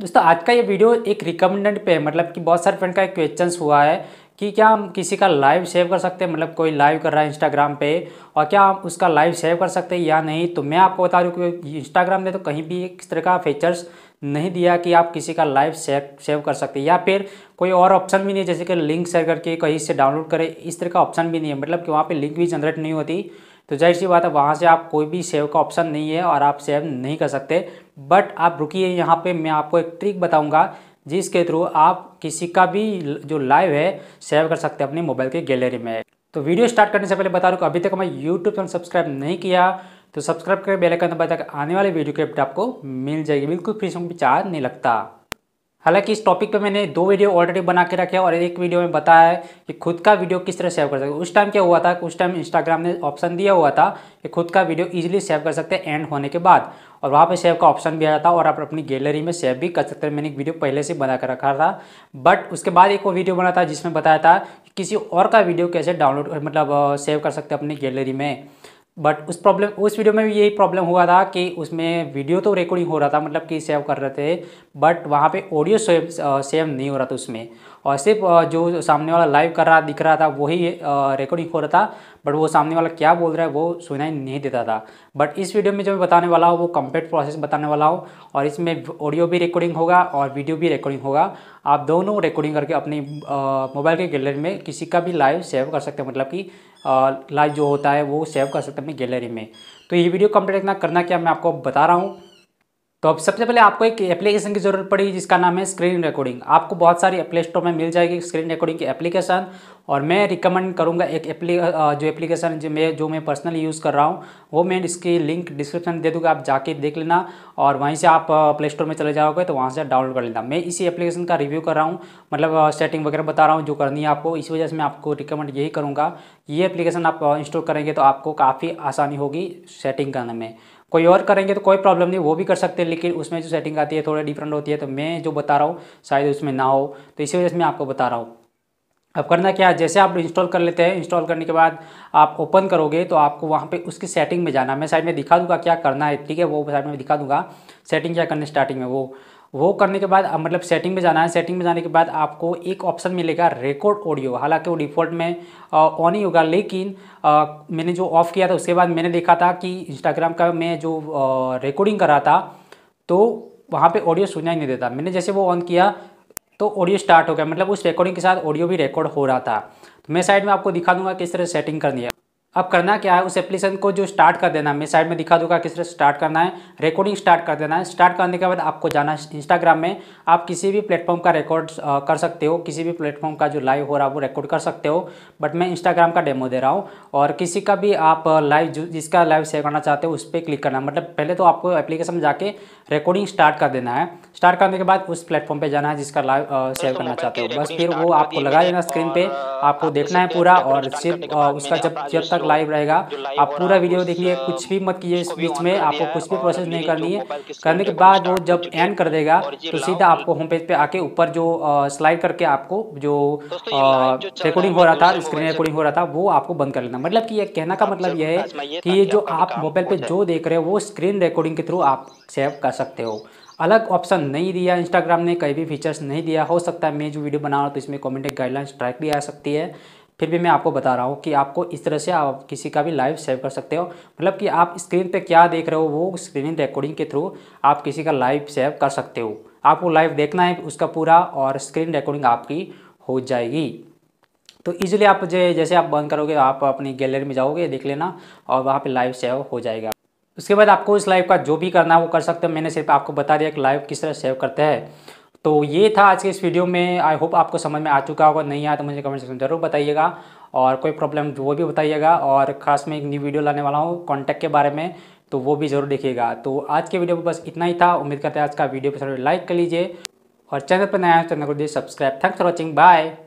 दोस्तों आज का ये वीडियो एक रिकमेंडेड पे है मतलब कि बहुत सारे फ्रेंड का एक क्वेश्चन हुआ है कि क्या हम किसी का लाइव सेव कर सकते हैं मतलब कोई लाइव कर रहा है इंस्टाग्राम पे और क्या हम उसका लाइव सेव कर सकते हैं या नहीं तो मैं आपको बता रहा हूँ कि इंस्टाग्राम ने तो कहीं भी इस तरह का फीचर्स नहीं दिया कि आप किसी का लाइव सेव सेव कर सकते या फिर कोई और ऑप्शन भी नहीं जैसे कि लिंक शेयर करके कहीं से डाउनलोड करें इस तरह का ऑप्शन भी नहीं है मतलब कि वहाँ पर लिंक भी जनरेट नहीं होती तो जाहिर सी बात है वहाँ से आप कोई भी सेव का ऑप्शन नहीं है और आप सेव नहीं कर सकते बट आप रुकिए यहाँ पे मैं आपको एक ट्रिक बताऊँगा जिसके थ्रू आप किसी का भी जो लाइव है सेव कर सकते हैं अपने मोबाइल के गैलरी में तो वीडियो स्टार्ट करने से पहले बता रहा हूँ अभी तक हमें यूट्यूब चैनल सब्सक्राइब नहीं किया तो सब्सक्राइब करके बेल आइकन तक आने वाले वीडियो के अपडेट आपको मिल जाएगी बिल्कुल फ्री समय भी चार्ज नहीं लगता हालांकि इस टॉपिक पे मैंने दो वीडियो ऑलरेडी बना के रखे और एक वीडियो में बताया है कि खुद का वीडियो किस तरह सेव कर सकते उस टाइम क्या हुआ था उस टाइम इंस्टाग्राम ने ऑप्शन दिया हुआ था कि खुद का वीडियो इजीली सेव कर सकते हैं एंड होने के बाद और वहाँ पे सेव का ऑप्शन भी आया था और आप अपनी गैलरी में सेव भी कर सकते हैं मैंने एक वीडियो पहले से बना कर रखा था बट उसके बाद एक वो वीडियो बना था जिसमें बताया था कि किसी और का वीडियो कैसे डाउनलोड मतलब सेव कर सकते हैं अपनी गैलरी में बट उस प्रॉब्लम उस वीडियो में भी यही प्रॉब्लम हुआ था कि उसमें वीडियो तो रिकॉर्डिंग हो रहा था मतलब कि सेव कर रहे थे बट वहाँ पे ऑडियो सेव सेव नहीं हो रहा था उसमें और सिर्फ जो सामने वाला लाइव कर रहा दिख रहा था वही रिकॉर्डिंग हो रहा था बट वो सामने वाला क्या बोल रहा है वो सुनाई नहीं देता था बट इस वीडियो में जो मैं बताने वाला हूँ वो कम्प्लीट प्रोसेस बताने वाला हूँ और इसमें ऑडियो भी रिकॉर्डिंग होगा और वीडियो भी रिकॉर्डिंग होगा आप दोनों रिकॉर्डिंग करके अपनी मोबाइल के गैलरी में किसी का भी लाइव सेव कर सकते हैं मतलब कि लाइव जो होता है वो सेव कर सकते हैं गैलरी में तो ये वीडियो कंप्लीट इतना करना क्या मैं आपको बता रहा हूँ तो अब सबसे पहले आपको एक एप्लीकेशन की ज़रूरत पड़ेगी जिसका नाम है स्क्रीन रिकॉर्डिंग आपको बहुत सारी प्ले स्टोर में मिल जाएगी स्क्रीन रिकॉर्डिंग की एप्लीकेशन और मैं रिकमेंड करूँगा एक एप्ली जो एप्लीकेशन जो मैं जो मैं पर्सनली यूज़ कर रहा हूँ वो मैं इसकी लिंक डिस्क्रिप्शन दे दूंगा आप जाके देख लेना और वहीं से आप प्ले स्टोर में चले जाओगे तो वहाँ से डाउनलोड कर लेना मैं इसी एप्लीकेशन का रिव्यू कर रहा हूँ मतलब सेटिंग वगैरह बता रहा हूँ जो करनी है आपको इस वजह से मैं आपको रिकमेंड यही करूँगा ये एप्लीकेशन आप इंस्टॉल करेंगे तो आपको काफ़ी आसानी होगी सेटिंग करने में कोई और करेंगे तो कोई प्रॉब्लम नहीं वो भी कर सकते हैं लेकिन उसमें जो सेटिंग आती है थोड़ी डिफरेंट होती है तो मैं जो बता रहा हूँ शायद उसमें ना हो तो इसी वजह से मैं आपको बता रहा हूँ अब करना क्या है जैसे आप इंस्टॉल कर लेते हैं इंस्टॉल करने के बाद आप ओपन करोगे तो आपको वहाँ पे उसकी सेटिंग में जाना मैं साइड में दिखा दूंगा क्या करना है ठीक है वो साइड में दिखा दूंगा सेटिंग क्या करनी स्टार्टिंग में वो वो करने के बाद मतलब सेटिंग में जाना है सेटिंग में जाने के बाद आपको एक ऑप्शन मिलेगा रिकॉर्ड ऑडियो हालांकि वो डिफ़ॉल्ट में ऑन ही होगा लेकिन आ, मैंने जो ऑफ़ किया था उसके बाद मैंने देखा था कि इंस्टाग्राम का मैं जो रिकॉर्डिंग कर रहा था तो वहाँ पे ऑडियो सुना ही नहीं देता मैंने जैसे वो ऑन किया तो ऑडियो स्टार्ट हो गया मतलब उस रिकॉर्डिंग के साथ ऑडियो भी रिकॉर्ड हो रहा था तो मैं साइड में आपको दिखा दूंगा किस तरह सेटिंग करनी है अब करना क्या है उस एप्लीकेशन को जो स्टार्ट कर देना है मैं साइड में दिखा दूंगा किस तरह स्टार्ट करना है रिकॉर्डिंग स्टार्ट कर देना है स्टार्ट करने के बाद आपको जाना इंस्टाग्राम में आप किसी भी प्लेटफॉर्म का रिकॉर्ड कर सकते हो किसी भी प्लेटफॉर्म का जो लाइव हो रहा है वो रिकॉर्ड कर सकते हो बट मैं इंस्टाग्राम का डेमो दे रहा हूँ और किसी का भी आप लाइव जिसका लाइव शेयर करना चाहते हो उस पर क्लिक करना मतलब पहले तो आपको एप्लीकेशन में जाके रिकॉर्डिंग स्टार्ट कर देना है स्टार्ट करने के बाद उस प्लेटफॉर्म पर जाना है जिसका लाइव शेयर तो तो करना चाहते हो बस फिर वो आपको लगा देना स्क्रीन पर आपको देखना है पूरा और सिर्फ उसका जब जब तक लाइव रहेगा आप पूरा वीडियो देखिए कुछ भी मत कीजिए इस बीच में आपको कुछ भी प्रोसेस नहीं करनी है करने के बाद वो जब एंड कर देगा तो सीधा आपको होम पेज पे आके ऊपर जो स्लाइड करके आपको जो रिकॉर्डिंग हो रहा था स्क्रीन रिकॉर्डिंग हो रहा था वो आपको बंद कर लेना मतलब कि ये कहना का मतलब यह है कि ये जो आप मोबाइल पे जो देख रहे हो वो स्क्रीन रिकॉर्डिंग के थ्रू आप सेव कर सकते हो अलग ऑप्शन नहीं दिया इंस्टाग्राम ने कई भी फीचर्स नहीं दिया हो सकता है मैं जो वीडियो बना रहा हूँ तो इसमें कमेंट गाइडलाइंस भी आ सकती है फिर भी मैं आपको बता रहा हूँ कि आपको इस तरह से आप किसी का भी लाइव सेव कर सकते हो मतलब कि आप स्क्रीन पे क्या देख रहे हो वो स्क्रीन रिकॉर्डिंग के थ्रू आप किसी का लाइव सेव कर सकते हो आपको लाइव देखना है उसका पूरा और स्क्रीन रिकॉर्डिंग आपकी हो जाएगी तो ईजिली आप जैसे आप बंद करोगे आप अपनी गैलरी में जाओगे देख लेना और वहाँ पर लाइव सेव हो जाएगा उसके बाद आपको इस लाइव का जो भी करना है वो कर सकते हो मैंने सिर्फ आपको बता दिया कि लाइव किस तरह सेव करते हैं तो ये था आज के इस वीडियो में आई होप आपको समझ में आ चुका होगा नहीं आया तो मुझे कमेंट सेक्शन ज़रूर बताइएगा और कोई प्रॉब्लम वो भी बताइएगा और ख़ास में एक न्यू वीडियो लाने वाला हूँ कॉन्टैक्ट के बारे में तो वो भी ज़रूर देखिएगा तो आज के वीडियो में बस इतना ही था उम्मीद करते हैं आज का वीडियो पसंद लाइक कर लीजिए और चैनल पर नया तो चैनल को दीजिए subscribe thanks for watching bye